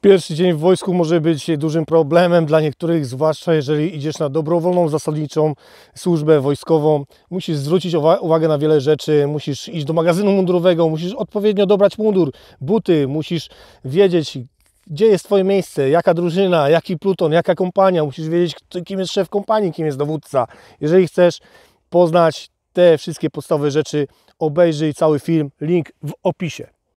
Pierwszy dzień w wojsku może być dużym problemem dla niektórych, zwłaszcza jeżeli idziesz na dobrowolną, zasadniczą służbę wojskową. Musisz zwrócić uwagę na wiele rzeczy, musisz iść do magazynu mundurowego, musisz odpowiednio dobrać mundur, buty, musisz wiedzieć, gdzie jest Twoje miejsce, jaka drużyna, jaki pluton, jaka kompania. Musisz wiedzieć, kim jest szef kompanii, kim jest dowódca. Jeżeli chcesz poznać te wszystkie podstawowe rzeczy, obejrzyj cały film, link w opisie.